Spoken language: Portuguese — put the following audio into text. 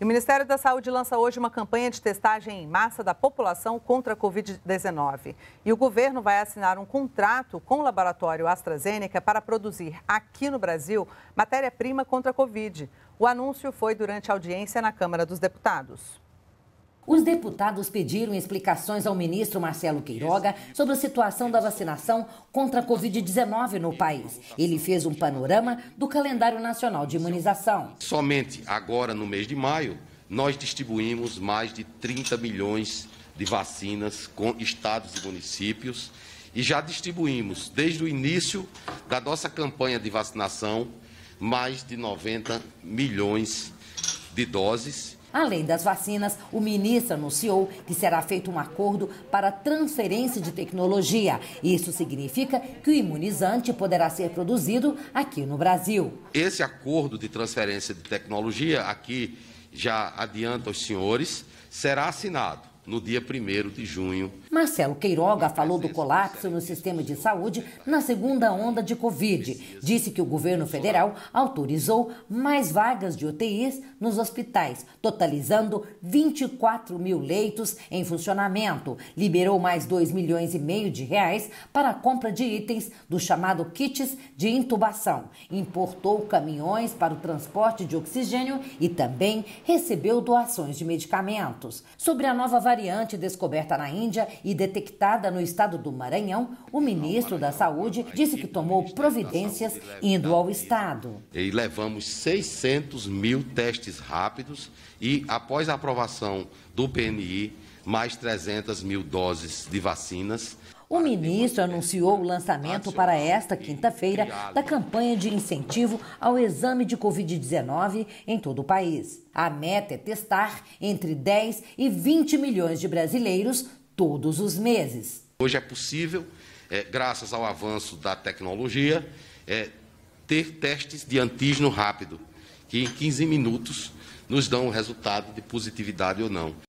E o Ministério da Saúde lança hoje uma campanha de testagem em massa da população contra a Covid-19. E o governo vai assinar um contrato com o laboratório AstraZeneca para produzir aqui no Brasil matéria-prima contra a Covid. O anúncio foi durante audiência na Câmara dos Deputados. Os deputados pediram explicações ao ministro Marcelo Queiroga sobre a situação da vacinação contra a Covid-19 no país. Ele fez um panorama do calendário nacional de imunização. Somente agora, no mês de maio, nós distribuímos mais de 30 milhões de vacinas com estados e municípios e já distribuímos, desde o início da nossa campanha de vacinação, mais de 90 milhões de doses Além das vacinas, o ministro anunciou que será feito um acordo para transferência de tecnologia. Isso significa que o imunizante poderá ser produzido aqui no Brasil. Esse acordo de transferência de tecnologia, aqui já adianta aos senhores, será assinado no dia 1 de junho. Marcelo Queiroga falou do colapso no sistema de saúde na segunda onda de Covid. Disse que o governo federal autorizou mais vagas de UTIs nos hospitais, totalizando 24 mil leitos em funcionamento. Liberou mais 2 milhões e meio de reais para a compra de itens do chamado kits de intubação. Importou caminhões para o transporte de oxigênio e também recebeu doações de medicamentos. Sobre a nova variante, variante descoberta na Índia e detectada no estado do Maranhão, o ministro da Saúde disse que tomou providências indo ao estado. E levamos 600 mil testes rápidos e, após a aprovação do PNI mais 300 mil doses de vacinas. O ministro anunciou o lançamento para esta quinta-feira da campanha de incentivo ao exame de Covid-19 em todo o país. A meta é testar entre 10 e 20 milhões de brasileiros todos os meses. Hoje é possível, é, graças ao avanço da tecnologia, é, ter testes de antígeno rápido, que em 15 minutos nos dão o resultado de positividade ou não.